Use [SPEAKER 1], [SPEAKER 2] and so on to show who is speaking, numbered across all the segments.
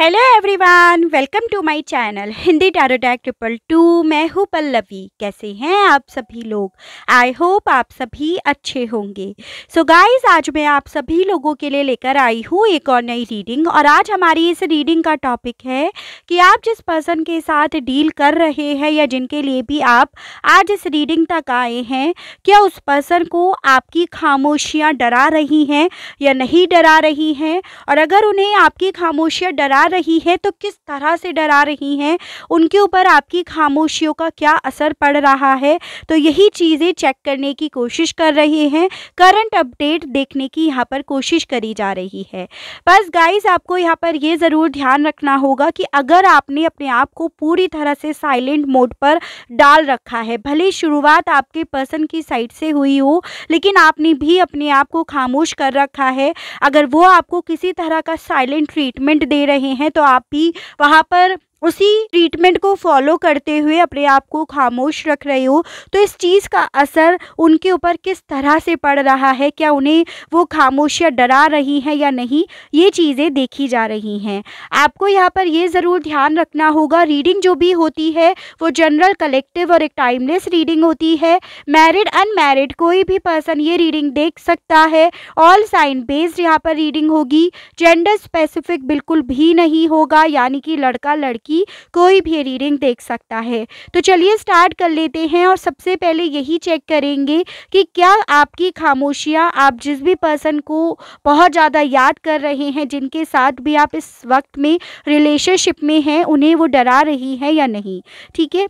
[SPEAKER 1] hello everyone welcome to my channel Hindi tarot triple two मैं हूँ पल्लवी कैसे हैं आप सभी लोग आई होप आप सभी अच्छे होंगे सो so गाइस आज मैं आप सभी लोगों के लिए लेकर आई हूँ एक और नई रीडिंग और आज हमारी इस रीडिंग का टॉपिक है कि आप जिस पर्सन के साथ डील कर रहे हैं या जिनके लिए भी आप आज इस रीडिंग तक आए हैं क्या उस पर्सन को आपकी खामोशियाँ डरा रही हैं या नहीं डरा रही हैं और अगर उन्हें आपकी खामोशियाँ डरा डरा रही है तो किस तरह से डरा रही हैं उनके ऊपर आपकी खामोशियों का क्या असर पड़ रहा है तो यही चीज़ें चेक करने की कोशिश कर रहे हैं करंट अपडेट देखने की यहाँ पर कोशिश करी जा रही है बस गाइज आपको यहाँ पर ये ज़रूर ध्यान रखना होगा कि अगर आपने अपने आप को पूरी तरह से साइलेंट मोड पर डाल रखा है भले शुरुआत आपके पर्सन की साइड से हुई हो लेकिन आपने भी अपने आप को खामोश कर रखा है अगर वो आपको किसी तरह का साइलेंट ट्रीटमेंट दे रहे हैं तो आप भी वहाँ पर उसी ट्रीटमेंट को फॉलो करते हुए अपने आप को खामोश रख रहे हो तो इस चीज़ का असर उनके ऊपर किस तरह से पड़ रहा है क्या उन्हें वो खामोशियाँ डरा रही हैं या नहीं ये चीज़ें देखी जा रही हैं आपको यहाँ पर ये ज़रूर ध्यान रखना होगा रीडिंग जो भी होती है वो जनरल कलेक्टिव और एक टाइमलेस रीडिंग होती है मैरिड अनमैरिड कोई भी पर्सन ये रीडिंग देख सकता है ऑल साइन बेस्ड यहाँ पर रीडिंग होगी जेंडर स्पेसिफिक बिल्कुल भी नहीं होगा यानी कि लड़का लड़की की कोई भी रीडिंग देख सकता है तो चलिए स्टार्ट कर लेते हैं और सबसे पहले यही चेक करेंगे कि क्या आपकी खामोशियाँ आप जिस भी पर्सन को बहुत ज़्यादा याद कर रहे हैं जिनके साथ भी आप इस वक्त में रिलेशनशिप में हैं उन्हें वो डरा रही है या नहीं ठीक है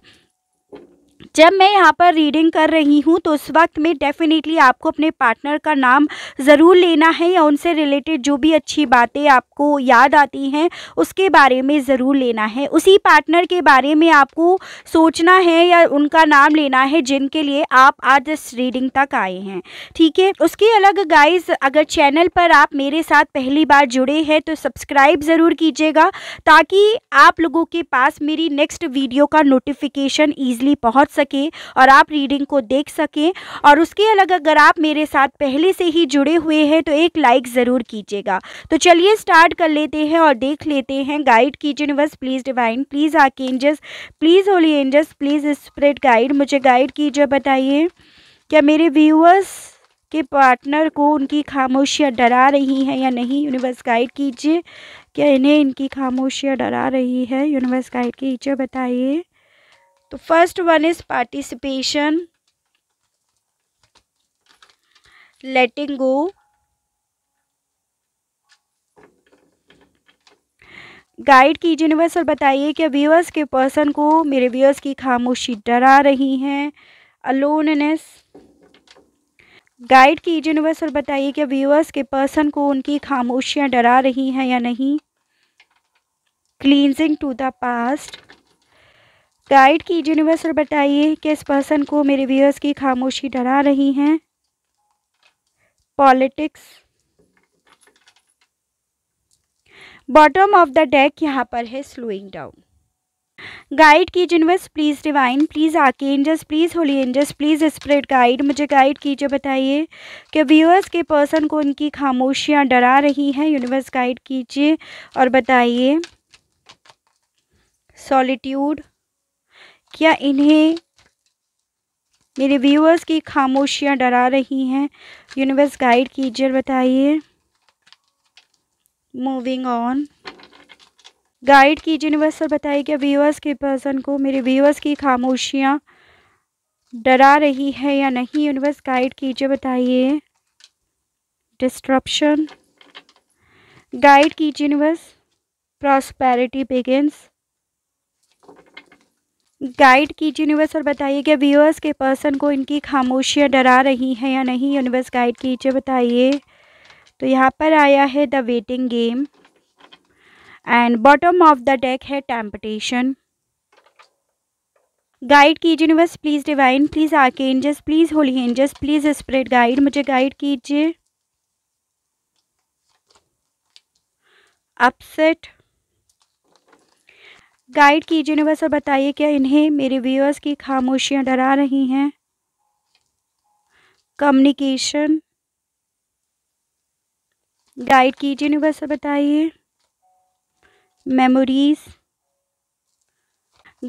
[SPEAKER 1] जब मैं यहाँ पर रीडिंग कर रही हूँ तो उस वक्त में डेफ़िनेटली आपको अपने पार्टनर का नाम ज़रूर लेना है या उनसे रिलेटेड जो भी अच्छी बातें आपको याद आती हैं उसके बारे में ज़रूर लेना है उसी पार्टनर के बारे में आपको सोचना है या उनका नाम लेना है जिनके लिए आप आज इस रीडिंग तक आए हैं ठीक है उसके अलग गाइज अगर चैनल पर आप मेरे साथ पहली बार जुड़े हैं तो सब्सक्राइब ज़रूर कीजिएगा ताकि आप लोगों के पास मेरी नेक्स्ट वीडियो का नोटिफिकेशन ईजिली पहुँच सकें और आप रीडिंग को देख सकें और उसके अलग अगर आप मेरे साथ पहले से ही जुड़े हुए हैं तो एक लाइक ज़रूर कीजिएगा तो चलिए स्टार्ट कर लेते हैं और देख लेते हैं गाइड कीजिए universe please divine please archangels please holy angels please spread guide मुझे गाइड कीजिए बताइए क्या मेरे व्यूअर्स के पार्टनर को उनकी खामोशियाँ डरा रही हैं या नहीं यूनिवर्स गाइड कीजिए क्या इन्हें इनकी खामोशियाँ डरा रही है यूनिवर्स गाइड कीजिए बताइए तो first one is participation letting go guide कीजिए निवर्स और बताइए कि व्यूअर्स के पर्सन को मेरे व्यूअर्स की खामोशी डरा रही है अलोननेस गाइड कीजिए यूनिवर्स और बताइए कि व्यूअर्स के पर्सन को उनकी खामोशियां डरा रही हैं या नहीं cleansing to the past guide की और बताइए किस पर्सन को मेरे व्यूअर्स की खामोशी डरा रही हैं politics bottom of the deck यहाँ पर है स्लोइंग डाउन गाइड की universe please divine please archangels please holy angels please spread guide मुझे गाइड कीजिए बताइए कि व्यूअर्स के पर्सन को उनकी खामोशियाँ डरा रही हैं यूनिवर्स गाइड कीजिए और बताइए सॉलिट्यूड क्या इन्हें मेरे व्यूअर्स की खामोशियां डरा रही हैं यूनिवर्स गाइड कीजिए बताइए मूविंग ऑन गाइड कीजिए यूनिवर्स और बताइए क्या व्यूअर्स के पर्सन को मेरे व्यूअर्स की खामोशियां डरा रही है या नहीं यूनिवर्स गाइड कीजिए बताइए डिस्ट्रप्शन गाइड कीजिए यूनिवर्स प्रॉस्पेरिटी बिगिनस गाइड कीजिए यूनिवर्स और बताइए कि व्यूअर्स के पर्सन को इनकी खामोशियाँ डरा रही हैं या नहीं यूनिवर्स गाइड कीजिए बताइए तो यहाँ पर आया है the waiting game and bottom of the deck है टेम्पटेशन गाइड कीजिए यूनिवर्स प्लीज़ डिवाइन प्लीज़ आके इंजस please holy angels please spread guide मुझे गाइड कीजिए अपसेट गाइड कीजिए बस और बताइए क्या इन्हें मेरे व्यूअर्स की खामोशियाँ डरा रही हैं कम्युनिकेशन गाइड कीजिए बस और बताइए मेमोरीज़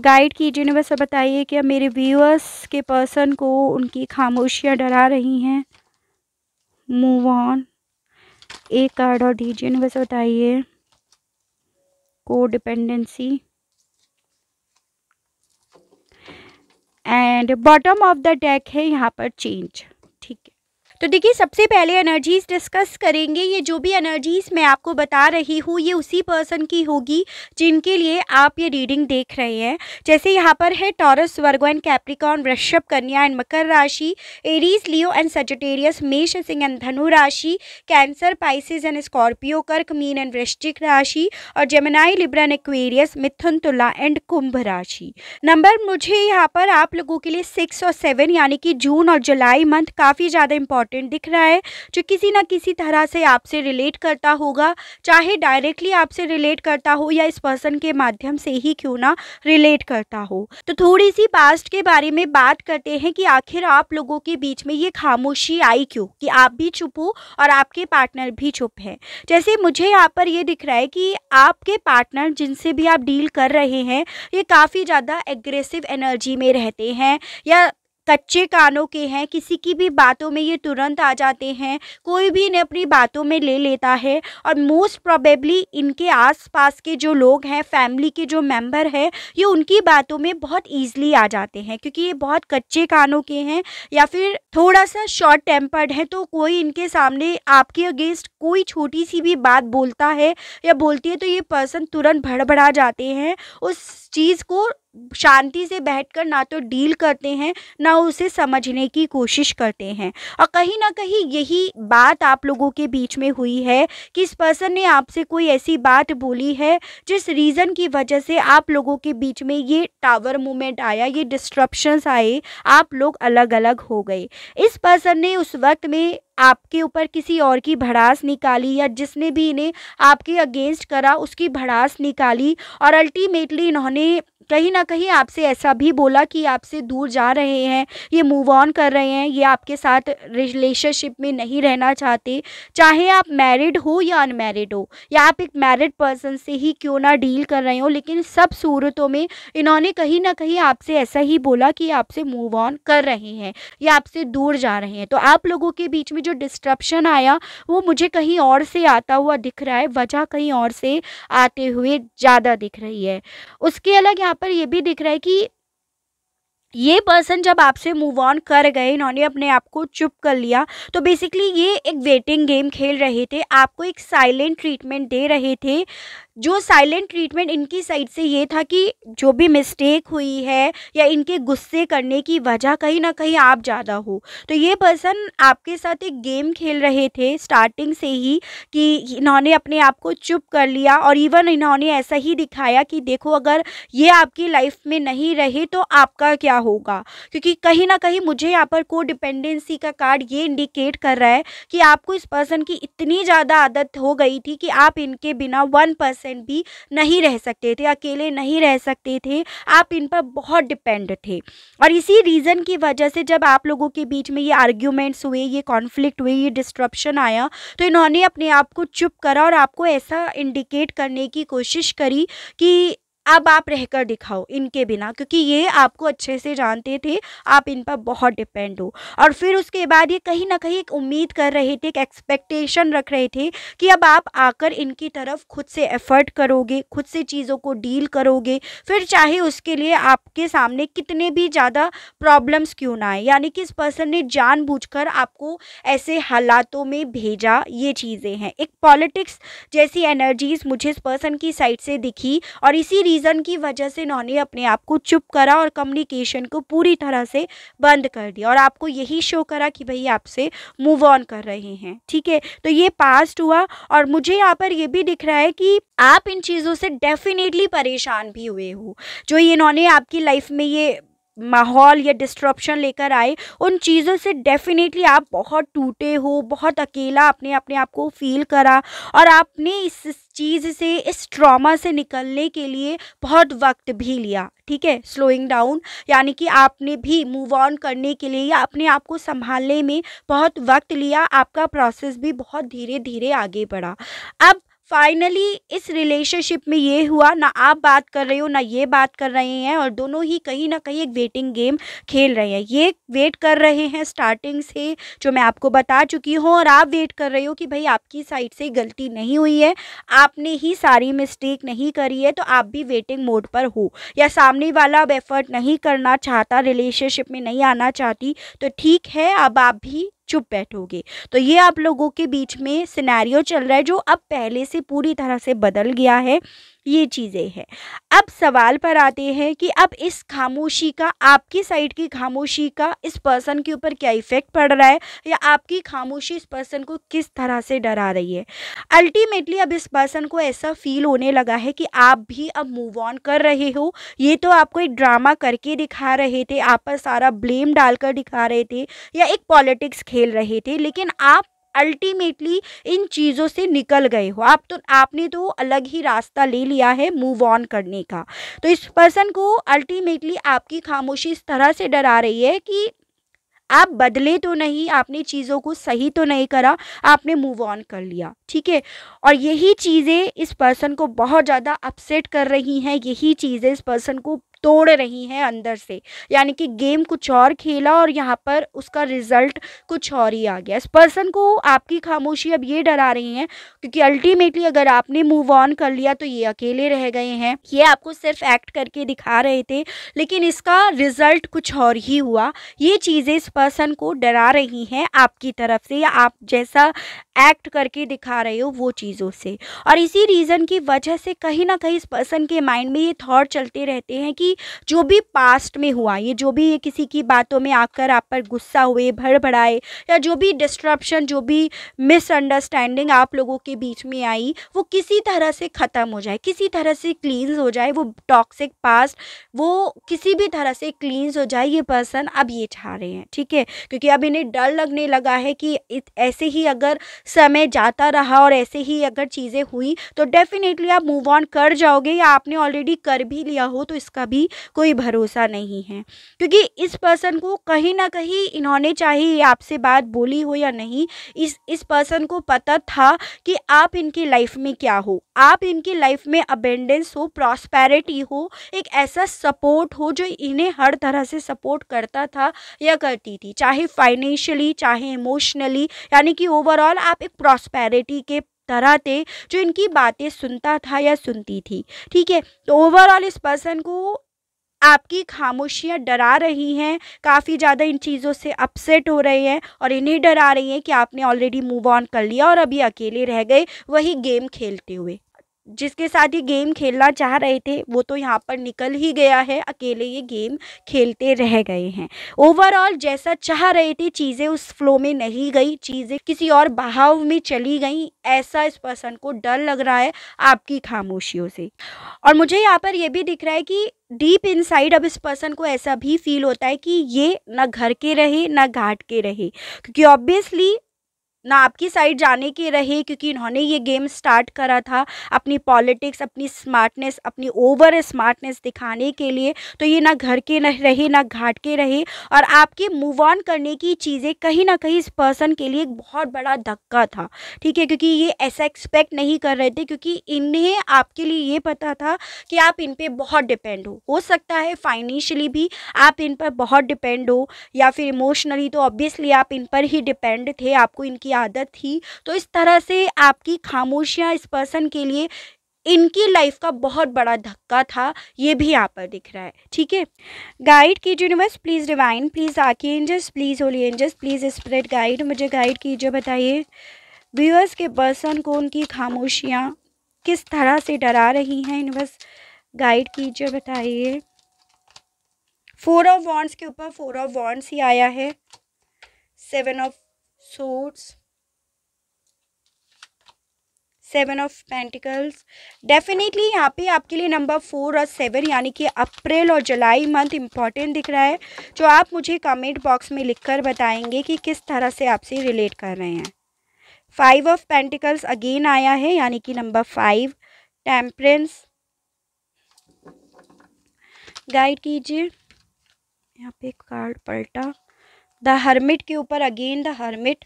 [SPEAKER 1] गाइड कीजिए बस और बताइए क्या मेरे व्यूअर्स के पर्सन को उनकी खामोशियाँ डरा रही हैं मूव ऑन एक कार्ड और दीजिए बस बताइए को dependency and bottom of the deck है यहाँ पर चेंज तो देखिए सबसे पहले एनर्जीज़ डिस्कस करेंगे ये जो भी एनर्जीज़ मैं आपको बता रही हूँ ये उसी पर्सन की होगी जिनके लिए आप ये रीडिंग देख रहे हैं जैसे यहाँ पर है टॉरस वर्गो एंड कैप्रिकॉन वृषभ कन्या एंड मकर राशि एरीज लियो एंड सजटेरियस मेष सिंह एंड धनु राशि कैंसर पाइसिस एंड स्कॉर्पियो कर्क मीन एंड वृश्चिक राशि और जेमनाई लिब्रा एंड एक्वेरियस मिथुन तुला एंड कुंभ राशि नंबर मुझे यहाँ पर आप लोगों के लिए सिक्स और सेवन यानी कि जून और जुलाई मंथ काफ़ी ज़्यादा इंपॉर्टेंट इम्पॉर्टेंट दिख रहा है जो किसी ना किसी तरह से आपसे रिलेट करता होगा चाहे डायरेक्टली आपसे रिलेट करता हो या इस पर्सन के माध्यम से ही क्यों ना रिलेट करता हो तो थोड़ी सी पास्ट के बारे में बात करते हैं कि आखिर आप लोगों के बीच में ये खामोशी आई क्यों कि आप भी चुप हो और आपके पार्टनर भी चुप हैं जैसे मुझे यहाँ पर ये दिख रहा है कि आपके पार्टनर जिनसे भी आप डील कर रहे हैं ये काफ़ी ज़्यादा एग्रेसिव एनर्जी में रहते हैं या कच्चे कानों के हैं किसी की भी बातों में ये तुरंत आ जाते हैं कोई भी इन्हें अपनी बातों में ले लेता है और मोस्ट प्रोबेबली इनके आसपास के जो लोग हैं फैमिली के जो मेंबर हैं ये उनकी बातों में बहुत ईजिली आ जाते हैं क्योंकि ये बहुत कच्चे कानों के हैं या फिर थोड़ा सा शॉर्ट टेम्पर्ड है तो कोई इनके सामने आपके अगेंस्ट कोई छोटी सी भी बात बोलता है या बोलती है तो ये पर्सन तुरंत भड़बड़ा जाते हैं उस चीज़ को शांति से बैठकर ना तो डील करते हैं ना उसे समझने की कोशिश करते हैं और कहीं ना कहीं यही बात आप लोगों के बीच में हुई है कि इस पर्सन ने आपसे कोई ऐसी बात बोली है जिस रीज़न की वजह से आप लोगों के बीच में ये टावर मोमेंट आया ये डिस्ट्रप्शंस आए आप लोग अलग अलग हो गए इस पर्सन ने उस वक्त में आपके ऊपर किसी और की भड़ास निकाली या जिसने भी इन्हें आपके अगेंस्ट करा उसकी भड़ास निकाली और अल्टीमेटली इन्होंने कहीं ना कहीं आपसे ऐसा भी बोला कि आपसे दूर जा रहे हैं ये मूव ऑन कर रहे हैं ये आपके साथ रिलेशनशिप में नहीं रहना चाहते चाहे आप मैरिड हो या अनमैरिड हो या आप एक मैरिड पर्सन से ही क्यों ना डील कर रहे हो लेकिन सब सूरतों में इन्होंने कहीं ना कहीं आपसे ऐसा ही बोला कि आपसे मूव ऑन कर रहे हैं या आपसे दूर जा रहे हैं तो आप लोगों के बीच में जो डिस्ट्रप्शन आया वो मुझे कहीं और से आता हुआ दिख रहा है वजह कहीं और से आते हुए ज़्यादा दिख रही है उसके अलग यहाँ पर ये भी दिख रहा है कि ये पर्सन जब आपसे मूव ऑन कर गए इन्होंने अपने आप को चुप कर लिया तो बेसिकली ये एक वेटिंग गेम खेल रहे थे आपको एक साइलेंट ट्रीटमेंट दे रहे थे जो साइलेंट ट्रीटमेंट इनकी साइड से ये था कि जो भी मिस्टेक हुई है या इनके गुस्से करने की वजह कहीं ना कहीं आप ज़्यादा हो तो ये पर्सन आपके साथ एक गेम खेल रहे थे स्टार्टिंग से ही कि इन्होंने अपने आप को चुप कर लिया और इवन इन्होंने ऐसा ही दिखाया कि देखो अगर ये आपकी लाइफ में नहीं रहे तो आपका क्या होगा क्योंकि कहीं ना कहीं मुझे यहाँ पर को डिपेंडेंसी का कार्ड ये इंडिकेट कर रहा है कि आपको इस पर्सन की इतनी ज़्यादा आदत हो गई थी कि आप इनके बिना वन परसेंट भी नहीं रह सकते थे अकेले नहीं रह सकते थे आप इन पर बहुत डिपेंड थे और इसी रीज़न की वजह से जब आप लोगों के बीच में ये आर्ग्यूमेंट्स हुए ये कॉन्फ्लिक्ट हुए ये डिस्ट्रप्शन आया तो इन्होंने अपने आप को चुप करा और आपको ऐसा इंडिकेट करने की कोशिश करी कि अब आप रहकर दिखाओ इनके बिना क्योंकि ये आपको अच्छे से जानते थे आप इन पर बहुत डिपेंड हो और फिर उसके बाद ये कहीं ना कहीं एक उम्मीद कर रहे थे एक एक्सपेक्टेशन रख रहे थे कि अब आप आकर इनकी तरफ खुद से एफर्ट करोगे खुद से चीज़ों को डील करोगे फिर चाहे उसके लिए आपके सामने कितने भी ज़्यादा प्रॉब्लम्स क्यों ना आए यानी कि इस पर्सन ने जान आपको ऐसे हालातों में भेजा ये चीज़ें हैं एक पॉलिटिक्स जैसी एनर्जीज़ मुझे इस पर्सन की साइड से दिखी और इसी रीज़न की वजह से इन्होंने अपने आप को चुप करा और कम्युनिकेशन को पूरी तरह से बंद कर दिया और आपको यही शो करा कि भाई आपसे मूव ऑन कर रहे हैं ठीक है तो ये पास्ट हुआ और मुझे यहाँ पर यह भी दिख रहा है कि आप इन चीज़ों से डेफिनेटली परेशान भी हुए हो जो इन्होंने आपकी लाइफ में ये माहौल या डिस्ट्रप्शन लेकर आए उन चीज़ों से डेफिनेटली आप बहुत टूटे हो बहुत अकेला आपने अपने आप को फील करा और आपने इस चीज़ से इस ट्रॉमा से निकलने के लिए बहुत वक्त भी लिया ठीक है स्लोइंग डाउन यानी कि आपने भी मूव ऑन करने के लिए या अपने आप को संभालने में बहुत वक्त लिया आपका प्रोसेस भी बहुत धीरे धीरे आगे बढ़ा अब फाइनली इस रिलेशनशिप में ये हुआ ना आप बात कर रहे हो ना ये बात कर रहे हैं और दोनों ही कहीं ना कहीं एक वेटिंग गेम खेल रहे हैं ये वेट कर रहे हैं स्टार्टिंग से जो मैं आपको बता चुकी हूँ और आप वेट कर रहे हो कि भाई आपकी साइड से गलती नहीं हुई है आपने ही सारी मिस्टेक नहीं करी है तो आप भी वेटिंग मोड पर हो या सामने वाला अब एफर्ट नहीं करना चाहता रिलेशनशिप में नहीं आना चाहती तो ठीक है अब आप भी चुप बैठोगे तो ये आप लोगों के बीच में सिनेरियो चल रहा है जो अब पहले से पूरी तरह से बदल गया है ये चीज़ें हैं अब सवाल पर आते हैं कि अब इस खामोशी का आपकी साइड की खामोशी का इस पर्सन के ऊपर क्या इफ़ेक्ट पड़ रहा है या आपकी खामोशी इस पर्सन को किस तरह से डरा रही है अल्टीमेटली अब इस पर्सन को ऐसा फील होने लगा है कि आप भी अब मूव ऑन कर रहे हो ये तो आपको एक ड्रामा करके दिखा रहे थे आप पर सारा ब्लेम डालकर दिखा रहे थे या एक पॉलिटिक्स खेल रहे थे लेकिन आप अल्टीमेटली इन चीज़ों से निकल गए हो आप तो आपने तो अलग ही रास्ता ले लिया है मूव ऑन करने का तो इस पर्सन को अल्टीमेटली आपकी खामोशी इस तरह से डरा रही है कि आप बदले तो नहीं आपने चीज़ों को सही तो नहीं करा आपने मूव ऑन कर लिया ठीक है और यही चीज़ें इस पर्सन को बहुत ज़्यादा अपसेट कर रही हैं यही चीज़ें इस पर्सन को तोड़ रही हैं अंदर से यानी कि गेम कुछ और खेला और यहाँ पर उसका रिजल्ट कुछ और ही आ गया इस पर्सन को आपकी खामोशी अब ये डरा रही है क्योंकि अल्टीमेटली अगर आपने मूव ऑन कर लिया तो ये अकेले रह गए हैं ये आपको सिर्फ एक्ट करके दिखा रहे थे लेकिन इसका रिजल्ट कुछ और ही हुआ ये चीज़ें इस पर्सन को डरा रही हैं आपकी तरफ से या आप जैसा एक्ट करके दिखा रहे हो वो चीज़ों से और इसी रीज़न की वजह से कहीं ना कहीं इस पर्सन के माइंड में ये थाट चलते रहते हैं कि जो भी पास्ट में हुआ ये जो भी ये किसी की बातों में आकर आप पर गुस्सा हुए भड़बड़ाए या जो भी डिस्ट्रप्शन जो भी मिसअंडरस्टैंडिंग आप लोगों के बीच में आई वो किसी तरह से ख़त्म हो जाए किसी तरह से क्लीन्स हो जाए वो टॉक्सिक पास्ट वो किसी भी तरह से क्लींस हो जाए ये पर्सन अब ये चाह रहे हैं ठीक है क्योंकि अब इन्हें डर लगने लगा है कि ऐसे ही अगर समय जाता रहा और ऐसे ही अगर चीज़ें हुई तो डेफिनेटली आप मूव ऑन कर जाओगे या आपने ऑलरेडी कर भी लिया हो तो इसका भी भी कोई भरोसा नहीं है क्योंकि इस पर्सन को कहीं ना कहीं इन्होंने चाहे आपसे बात बोली हो या नहीं इस इस पर्सन को पता था कि आप इनकी लाइफ में क्या हो आप इनकी लाइफ में अबेंडेंस हो प्रॉस्पेरिटी हो एक ऐसा सपोर्ट हो जो इन्हें हर तरह से सपोर्ट करता था या करती थी चाहे फाइनेंशियली चाहे इमोशनली यानी कि ओवरऑल आप एक प्रॉस्पेरिटी के तरह थे जो इनकी बातें सुनता था या सुनती थी ठीक है तो ओवरऑल इस पर्सन को आपकी खामोशियाँ डरा रही हैं काफ़ी ज़्यादा इन चीज़ों से अपसेट हो रहे हैं और इन्हें डरा रही हैं कि आपने ऑलरेडी मूव ऑन कर लिया और अभी अकेले रह गए वही गेम खेलते हुए जिसके साथ ये गेम खेलना चाह रहे थे वो तो यहाँ पर निकल ही गया है अकेले ये गेम खेलते रह गए हैं ओवरऑल जैसा चाह रहे थे चीज़ें उस फ्लो में नहीं गई चीज़ें किसी और बहाव में चली गई ऐसा इस पर्सन को डर लग रहा है आपकी खामोशियों से और मुझे यहाँ पर यह भी दिख रहा है कि डीप इनसाइड अब इस पर्सन को ऐसा भी फील होता है कि ये ना घर के रहे ना घाट के रहे क्योंकि ऑब्वियसली ना आपकी साइड जाने की रही क्योंकि इन्होंने ये गेम स्टार्ट करा था अपनी पॉलिटिक्स अपनी स्मार्टनेस अपनी ओवर स्मार्टनेस दिखाने के लिए तो ये ना घर के रहे ना घाट के रहे और आपके मूव ऑन करने की चीज़ें कहीं ना कहीं इस पर्सन के लिए एक बहुत बड़ा धक्का था ठीक है क्योंकि ये ऐसा एक्सपेक्ट नहीं कर रहे थे क्योंकि इन्हें आपके लिए ये पता था कि आप इन पर बहुत डिपेंड हो हो सकता है फाइनेंशियली भी आप इन पर बहुत डिपेंड हो या फिर इमोशनली तो ऑब्वियसली आप इन पर ही डिपेंड थे आपको इनकी आदत थी तो इस तरह से आपकी खामोशियाँ इस पर्सन के लिए इनकी लाइफ का बहुत बड़ा धक्का था ये भी यहाँ पर दिख रहा है ठीक है गाइड कीजिए यूनिवर्स प्लीज़ डिवाइन प्लीज़ आके एंजस please holy angels please spread guide मुझे गाइड कीजिए बताइए व्यूअर्स के पर्सन को उनकी खामोशियाँ किस तरह से डरा रही हैं यूनिवर्स गाइड कीजिए बताइए फोर ऑफ वॉन्ट्स के ऊपर फोर ऑफ वॉन्ट्स ही आया है seven of swords seven of pentacles definitely यहाँ पे आपके लिए नंबर फोर और सेवन यानी कि अप्रैल और जुलाई मंथ इम्पॉर्टेंट दिख रहा है जो आप मुझे कमेंट बॉक्स में लिखकर बताएंगे कि किस तरह से आपसे रिलेट कर रहे हैं फाइव ऑफ पेंटिकल्स अगेन आया है यानी कि नंबर फाइव टेम्परेंस गाइड कीजिए यहाँ पे कार्ड पलटा द हर्मिट के ऊपर अगेन द हर्मिट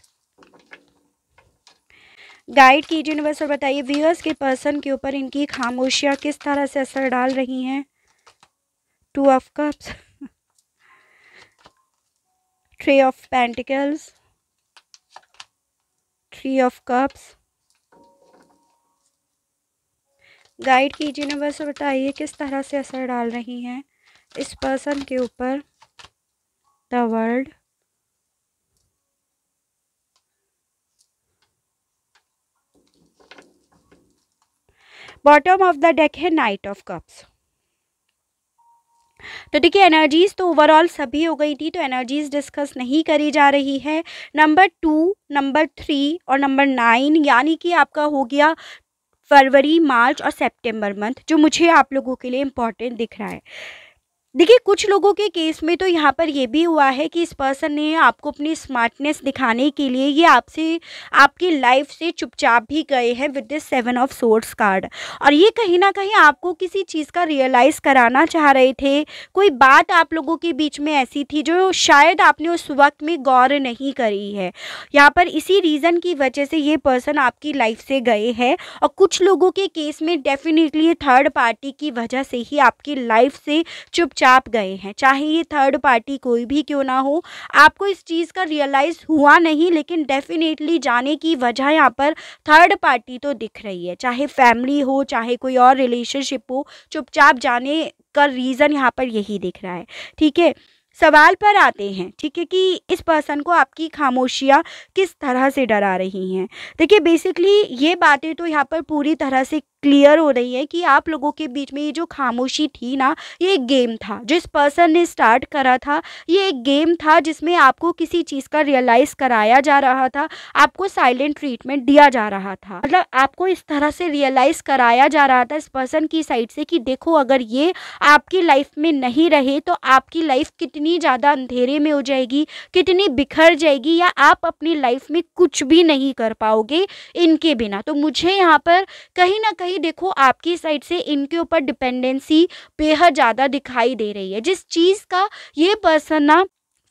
[SPEAKER 1] गाइड कीजिए बस और बताइए व्यूअर्स के पर्सन के ऊपर इनकी खामोशियाँ किस तरह से असर डाल रही हैं two of cups three of pentacles three of cups guide कीजिए यूनिवर्स और बताइए किस तरह से असर डाल रही हैं इस पर्सन के ऊपर the world bottom of the deck है नाइट ऑफ कप्स तो देखिए एनर्जीज तो ओवरऑल सभी हो गई थी तो एनर्जीज डिस्कस नहीं करी जा रही है नंबर टू नंबर थ्री और नंबर नाइन यानी कि आपका हो गया फरवरी मार्च और सितंबर मंथ जो मुझे आप लोगों के लिए इम्पॉर्टेंट दिख रहा है देखिए कुछ लोगों के केस में तो यहाँ पर ये भी हुआ है कि इस पर्सन ने आपको अपनी स्मार्टनेस दिखाने के लिए ये आपसे आपकी लाइफ से चुपचाप भी गए हैं with this seven of swords card और ये कहीं ना कहीं आपको किसी चीज़ का रियलाइज़ कराना चाह रहे थे कोई बात आप लोगों के बीच में ऐसी थी जो शायद आपने उस वक्त में गौर नहीं करी है यहाँ पर इसी रीज़न की वजह से ये पर्सन आपकी लाइफ से गए हैं और कुछ लोगों के केस में डेफिनेटली थर्ड पार्टी की वजह से ही आपकी लाइफ से चुपचाप आप गए हैं चाहे ये थर्ड पार्टी कोई भी क्यों ना हो आपको इस चीज़ का रियलाइज़ हुआ नहीं लेकिन डेफिनेटली जाने की वजह यहाँ पर थर्ड पार्टी तो दिख रही है चाहे फैमिली हो चाहे कोई और रिलेशनशिप हो चुपचाप जाने का रीज़न यहाँ पर यही दिख रहा है ठीक है सवाल पर आते हैं ठीक है कि इस पर्सन को आपकी खामोशियाँ किस तरह से डरा रही हैं देखिए बेसिकली ये बातें तो यहाँ पर पूरी तरह से क्लियर हो रही है कि आप लोगों के बीच में ये जो खामोशी थी ना ये एक गेम था जिस पर्सन ने स्टार्ट करा था ये एक गेम था जिसमें आपको किसी चीज़ का रियलाइज़ कराया जा रहा था आपको साइलेंट ट्रीटमेंट दिया जा रहा था मतलब आपको इस तरह से रियलाइज़ कराया जा रहा था इस पर्सन की साइड से कि देखो अगर ये आपकी लाइफ में नहीं रहे तो आपकी लाइफ कितनी ज़्यादा अंधेरे में हो जाएगी कितनी बिखर जाएगी या आप अपनी लाइफ में कुछ भी नहीं कर पाओगे इनके बिना तो मुझे यहाँ पर कहीं ना कहीं कहीं देखो आपकी साइड से इनके ऊपर डिपेंडेंसी बेहद ज़्यादा दिखाई दे रही है जिस चीज़ का ये पर्सन ना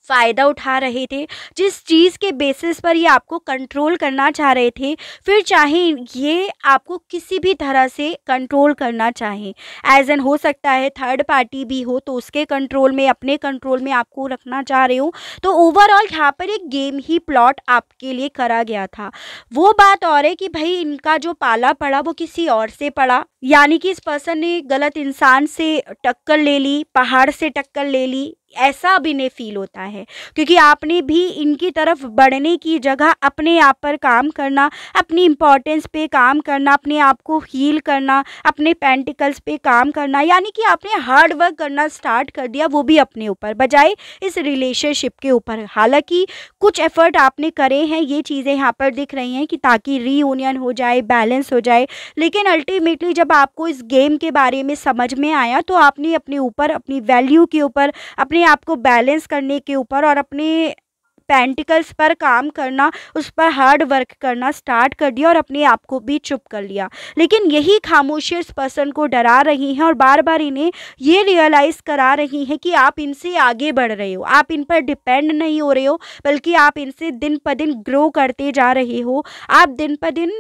[SPEAKER 1] फ़ायदा उठा रहे थे जिस चीज़ के बेसिस पर ये आपको कंट्रोल करना चाह रहे थे फिर चाहे ये आपको किसी भी तरह से कंट्रोल करना चाहें एज एन हो सकता है थर्ड पार्टी भी हो तो उसके कंट्रोल में अपने कंट्रोल में आपको रखना चाह रहे हो तो ओवरऑल यहाँ पर एक गेम ही प्लॉट आपके लिए करा गया था वो बात और है कि भाई इनका जो पाला पड़ा वो किसी और से पड़ा यानी कि इस पर्सन ने गलत इंसान से टक्कर ले ली पहाड़ से टक्कर ले ली ऐसा भी नहीं फील होता है क्योंकि आपने भी इनकी तरफ बढ़ने की जगह अपने आप पर काम करना अपनी इम्पोर्टेंस पे काम करना अपने आप को हील करना अपने पेंटिकल्स पे काम करना यानी कि आपने हार्ड वर्क करना स्टार्ट कर दिया वो भी अपने ऊपर बजाय इस रिलेशनशिप के ऊपर हालांकि कुछ एफर्ट आपने करे हैं ये चीज़ें यहाँ पर दिख रही हैं कि ताकि रीयूनियन हो जाए बैलेंस हो जाए लेकिन अल्टीमेटली जब आपको इस गेम के बारे में समझ में आया तो आपने अपने ऊपर अपनी वैल्यू के ऊपर अपने अपने आप को बैलेंस करने के ऊपर और अपने पेंटिकल्स पर काम करना उस पर हार्ड वर्क करना स्टार्ट कर दिया और अपने आप को भी चुप कर लिया लेकिन यही खामोशी इस पर्सन को डरा रही हैं और बार बार इन्हें ये रियलाइज़ करा रही हैं कि आप इनसे आगे बढ़ रहे हो आप इन पर डिपेंड नहीं हो रहे हो बल्कि आप इनसे दिन पर दिन ग्रो करते जा रहे हो आप दिन पर दिन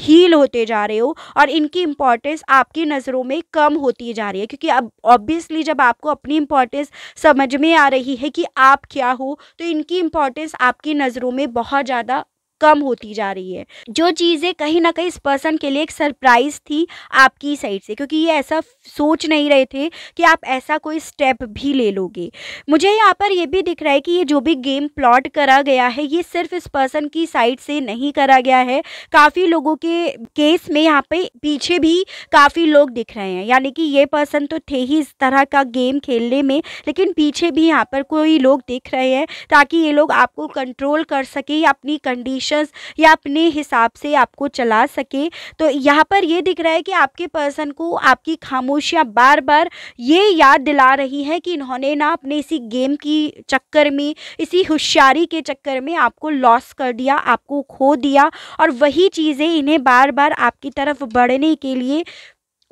[SPEAKER 1] हील होते जा रहे हो और इनकी इम्पॉर्टेंस आपकी नज़रों में कम होती जा रही है क्योंकि अब ऑब्वियसली जब आपको अपनी इम्पॉर्टेंस समझ में आ रही है कि आप क्या हो तो इनकी इम्पॉर्टेंस आपकी नज़रों में बहुत ज़्यादा कम होती जा रही है जो चीज़ें कहीं ना कहीं इस पर्सन के लिए एक सरप्राइज़ थी आपकी साइड से क्योंकि ये ऐसा सोच नहीं रहे थे कि आप ऐसा कोई स्टेप भी ले लोगे मुझे यहाँ पर यह भी दिख रहा है कि ये जो भी गेम प्लॉट करा गया है ये सिर्फ इस पर्सन की साइड से नहीं करा गया है काफ़ी लोगों के केस में यहाँ पे पीछे भी काफ़ी लोग दिख रहे हैं यानी कि ये पर्सन तो थे ही इस तरह का गेम खेलने में लेकिन पीछे भी यहाँ पर कोई लोग दिख रहे हैं ताकि ये लोग आपको कंट्रोल कर सके अपनी कंडीशन ऑप्शंस या अपने हिसाब से आपको चला सके तो यहाँ पर ये दिख रहा है कि आपके पर्सन को आपकी खामोशियाँ बार बार ये याद दिला रही हैं कि इन्होंने ना अपने इसी गेम की चक्कर में इसी होशियारी के चक्कर में आपको लॉस कर दिया आपको खो दिया और वही चीज़ें इन्हें बार बार आपकी तरफ बढ़ने के लिए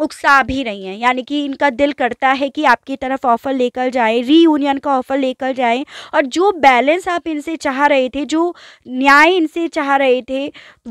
[SPEAKER 1] उकसा भी रही हैं यानी कि इनका दिल करता है कि आपकी तरफ ऑफ़र लेकर जाए रीयूनियन का ऑफ़र लेकर जाएं और जो बैलेंस आप इनसे चाह रहे थे जो न्याय इनसे चाह रहे थे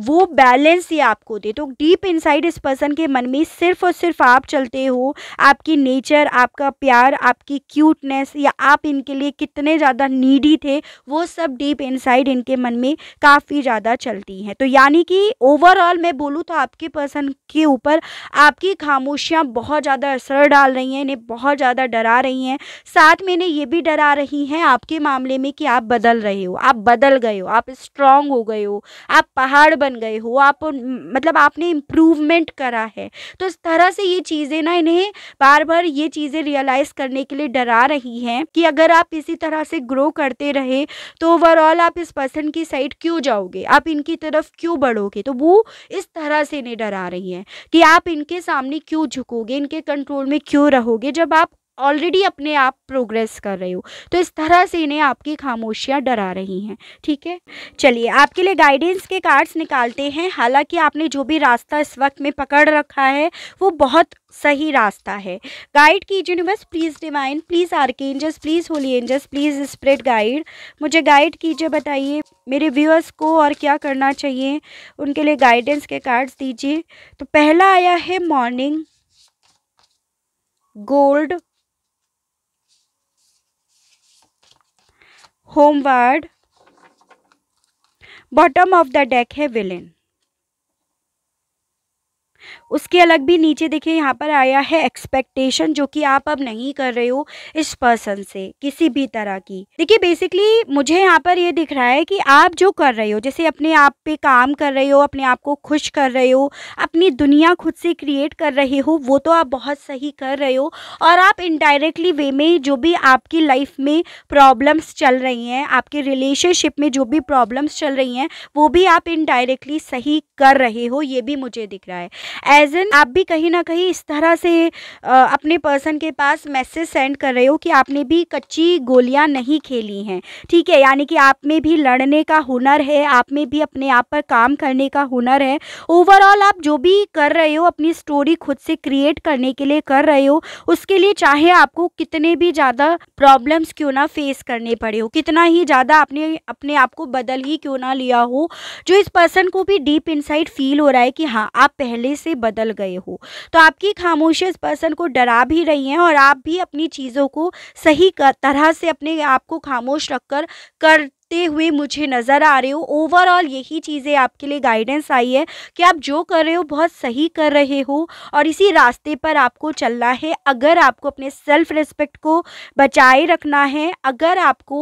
[SPEAKER 1] वो बैलेंस ही आपको दे तो डीप इनसाइड इस पर्सन के मन में सिर्फ और सिर्फ आप चलते हो आपकी नेचर आपका प्यार आपकी क्यूटनेस या आप इनके लिए कितने ज़्यादा नीडी थे वो सब डीप इनसाइड इनके मन में काफ़ी ज़्यादा चलती हैं तो यानी कि ओवरऑल मैं बोलूँ तो आपके पर्सन के ऊपर आपकी खा खामोशियाँ बहुत ज़्यादा असर डाल रही हैं इन्हें बहुत ज़्यादा डरा रही हैं साथ में इन्हें ये भी डरा रही हैं आपके मामले में कि आप बदल रहे हो आप बदल गए हो आप स्ट्रांग हो गए हो आप पहाड़ बन गए हो आप मतलब आपने इम्प्रूवमेंट करा है तो इस तरह से ये चीज़ें ना इन्हें बार बार ये चीज़ें रियलाइज़ करने के लिए डरा रही हैं कि अगर आप इसी तरह से ग्रो करते रहे तो ओवरऑल आप इस पर्सन की साइड क्यों जाओगे आप इनकी तरफ क्यों बढ़ोगे तो वो इस तरह से इन्हें डरा रही हैं कि आप इनके सामने क्यों झुकोगे इनके कंट्रोल में क्यों रहोगे जब आप ऑलरेडी अपने आप प्रोग्रेस कर रहे हो तो इस तरह से इन्हें आपकी खामोशियाँ डरा रही हैं ठीक है चलिए आपके लिए गाइडेंस के कार्ड्स निकालते हैं हालांकि आपने जो भी रास्ता इस वक्त में पकड़ रखा है वो बहुत सही रास्ता है गाइड कीजिए universe please divine please archangels please holy angels please spread guide मुझे गाइड कीजिए बताइए मेरे व्यूअर्स को और क्या करना चाहिए उनके लिए गाइडेंस के कार्ड्स दीजिए तो पहला आया है morning gold homeward bottom of the deck है विलेन उसके अलग भी नीचे देखिए यहाँ पर आया है एक्सपेक्टेशन जो कि आप अब नहीं कर रहे हो इस पर्सन से किसी भी तरह की देखिए बेसिकली मुझे यहाँ पर ये दिख रहा है कि आप जो कर रहे हो जैसे अपने आप पे काम कर रहे हो अपने आप को खुश कर रहे हो अपनी दुनिया खुद से क्रिएट कर रहे हो वो तो आप बहुत सही कर रहे हो और आप इनडायरेक्टली वे में जो भी आपकी लाइफ में प्रॉब्लम्स चल रही हैं आपके रिलेशनशिप में जो भी प्रॉब्लम्स चल रही हैं वो भी आप इनडायरेक्टली सही कर रहे हो ये भी मुझे दिख रहा है एज एन आप भी कहीं ना कहीं इस तरह से अपने पर्सन के पास मैसेज सेंड कर रहे हो कि आपने भी कच्ची गोलियां नहीं खेली हैं ठीक है यानी कि आप में भी लड़ने का हुनर है आप में भी अपने आप पर काम करने का हुनर है ओवरऑल आप जो भी कर रहे हो अपनी स्टोरी खुद से क्रिएट करने के लिए कर रहे हो उसके लिए चाहे आपको कितने भी ज़्यादा प्रॉब्लम्स क्यों ना फेस करने पड़े हो कितना ही ज़्यादा आपने अपने आप को बदल ही क्यों ना लिया हो जो इस पर्सन को भी डीप इनसाइड फील हो रहा है कि हाँ आप पहले से बदल गए हो तो आपकी खामोशी इस पर्सन को डरा भी रही हैं और आप भी अपनी चीज़ों को सही तरह से अपने आप को खामोश रखकर कर करते हुए मुझे नज़र आ रहे हो ओवरऑल यही चीज़ें आपके लिए गाइडेंस आई है कि आप जो कर रहे हो बहुत सही कर रहे हो और इसी रास्ते पर आपको चलना है अगर आपको अपने सेल्फ रिस्पेक्ट को बचाए रखना है अगर आपको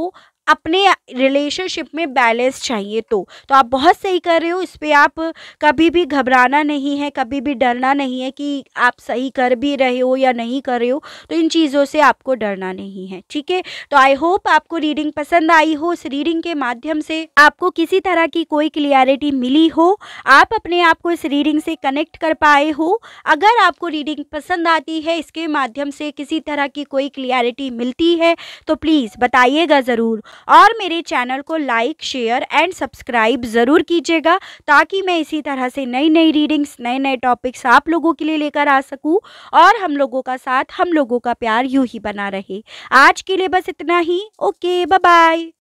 [SPEAKER 1] अपने रिलेशनशिप में बैलेंस चाहिए तो तो आप बहुत सही कर रहे हो इस पर आप कभी भी घबराना नहीं है कभी भी डरना नहीं है कि आप सही कर भी रहे हो या नहीं कर रहे हो तो इन चीज़ों से आपको डरना नहीं है ठीक है तो आई होप आपको रीडिंग पसंद आई हो इस रीडिंग के माध्यम से आपको किसी तरह की कोई क्लियरिटी मिली हो आप अपने आप को इस रीडिंग से कनेक्ट कर पाए हो अगर आपको रीडिंग पसंद आती है इसके माध्यम से किसी तरह की कोई क्लियरिटी मिलती है तो प्लीज़ बताइएगा ज़रूर और मेरे चैनल को लाइक शेयर एंड सब्सक्राइब ज़रूर कीजिएगा ताकि मैं इसी तरह से नई नई रीडिंग्स नए नए टॉपिक्स आप लोगों के लिए लेकर आ सकूँ और हम लोगों का साथ हम लोगों का प्यार यूँ ही बना रहे आज के लिए बस इतना ही ओके बाय